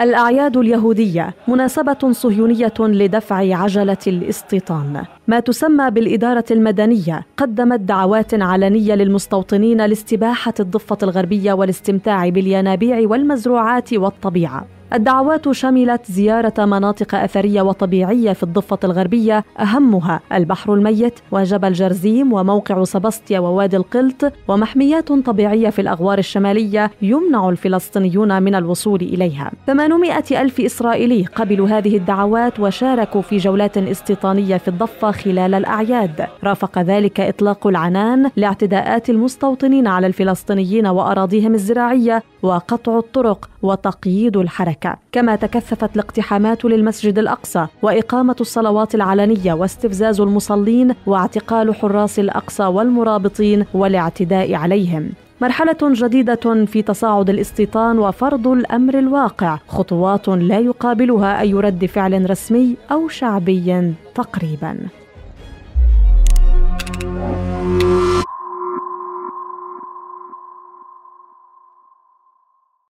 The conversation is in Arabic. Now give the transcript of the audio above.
الأعياد اليهودية مناسبة صهيونية لدفع عجلة الاستيطان ما تسمى بالإدارة المدنية قدمت دعوات علنية للمستوطنين لاستباحة الضفة الغربية والاستمتاع بالينابيع والمزروعات والطبيعة الدعوات شملت زيارة مناطق أثرية وطبيعية في الضفة الغربية أهمها البحر الميت وجبل جرزيم وموقع سباستيا ووادي القلت ومحميات طبيعية في الأغوار الشمالية يمنع الفلسطينيون من الوصول إليها 800 ألف إسرائيلي قبلوا هذه الدعوات وشاركوا في جولات استيطانية في الضفة خلال الأعياد رافق ذلك إطلاق العنان لاعتداءات المستوطنين على الفلسطينيين وأراضيهم الزراعية وقطع الطرق وتقييد الحركة المملكة كما تكثفت الاقتحامات للمسجد الأقصى وإقامة الصلوات العلنية واستفزاز المصلين واعتقال حراس الأقصى والمرابطين والاعتداء عليهم مرحلة جديدة في تصاعد الاستيطان وفرض الأمر الواقع، خطوات لا يقابلها أي رد فعل رسمي أو شعبي تقريباً.